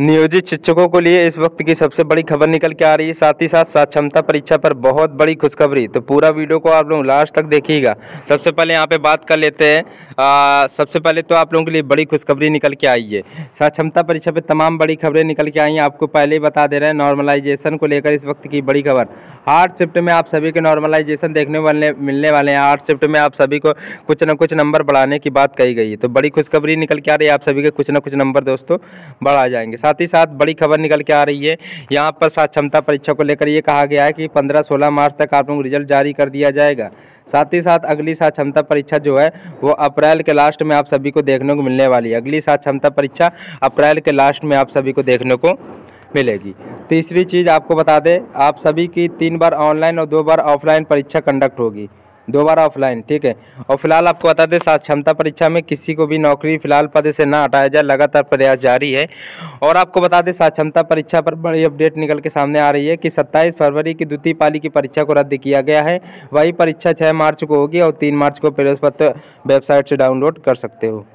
नियोजित शिक्षकों के लिए इस वक्त की सबसे बड़ी खबर निकल के आ रही है साथ ही साथ साक्षमता परीक्षा पर बहुत बड़ी खुशखबरी तो पूरा वीडियो को आप लोग लास्ट तक देखिएगा सबसे पहले यहाँ पे बात कर लेते हैं सबसे पहले तो आप लोगों के लिए बड़ी खुशखबरी निकल के आई है साक्षमता परीक्षा पर तमाम बड़ी खबरें निकल के आई हैं आपको पहले ही बता दे रहे हैं नॉर्मलाइजेशन को लेकर इस वक्त की बड़ी खबर आठ शिफ्ट में आप सभी के नॉर्मलाइजेशन देखने वाले मिलने वाले हैं आठ शिफ्ट में आप सभी को कुछ ना कुछ नंबर बढ़ाने की बात कही गई है तो बड़ी खुशखबरी निकल के आ रही है आप सभी के कुछ ना कुछ नंबर दोस्तों बढ़ा जाएंगे साथ ही साथ बड़ी खबर निकल के आ रही है यहाँ पर साक्षमता परीक्षा को लेकर ये कहा गया है कि पंद्रह सोलह मार्च तक आप लोगों को रिजल्ट जारी कर दिया जाएगा साथ ही साथ अगली साक्षमता परीक्षा जो है वो अप्रैल के लास्ट में आप सभी को देखने को मिलने वाली है अगली सात क्षमता परीक्षा अप्रैल के लास्ट में आप सभी को देखने को मिलेगी तीसरी चीज़ आपको बता दें आप सभी की तीन बार ऑनलाइन और दो बार ऑफलाइन परीक्षा कंडक्ट होगी दोबारा ऑफलाइन ठीक है और फिलहाल आपको बता दें साक्षमता परीक्षा में किसी को भी नौकरी फिलहाल पद से ना हटाया जाए लगातार प्रयास जारी है और आपको बता दें क्षमता परीक्षा पर बड़ी अपडेट निकल के सामने आ रही है कि 27 फरवरी की द्वितीय पाली की परीक्षा को रद्द किया गया है वही परीक्षा 6 मार्च को होगी और तीन मार्च को प्रवेश पत्र वेबसाइट से डाउनलोड कर सकते हो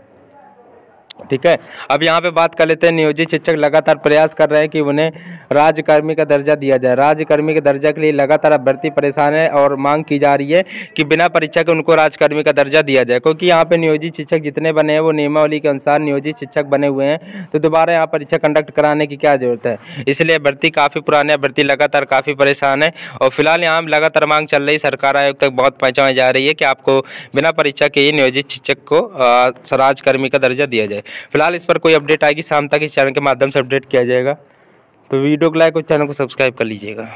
ठीक है अब यहाँ पे बात कर लेते हैं नियोजित शिक्षक लगातार प्रयास कर रहे हैं कि उन्हें राजकर्मी का दर्जा दिया जाए राजकर्मी के दर्जा के लिए लगातार अभ्यर्थी परेशान है और मांग की जा रही है कि बिना परीक्षा के उनको राजकर्मी का दर्जा दिया जाए क्योंकि यहाँ पे नियोजित शिक्षक जितने बने हैं वो नियमावली के अनुसार नियोजित शिक्षक बने हुए हैं तो दोबारा यहाँ परीक्षा कंडक्ट कराने की क्या जरूरत है इसलिए अभ्यर्थी काफ़ी पुराने अभ्यर्थी लगातार काफ़ी परेशान है और फिलहाल यहाँ लगातार मांग चल रही सरकार आयोग तक बहुत पहुँचाई जा रही है कि आपको बिना परीक्षा के ही नियोजित शिक्षक को राजकर्मी का दर्जा दिया जाए फिलहाल इस पर कोई अपडेट आएगी शाम तक इस चैनल के माध्यम से अपडेट किया जाएगा तो वीडियो को लाइक और चैनल को सब्सक्राइब कर लीजिएगा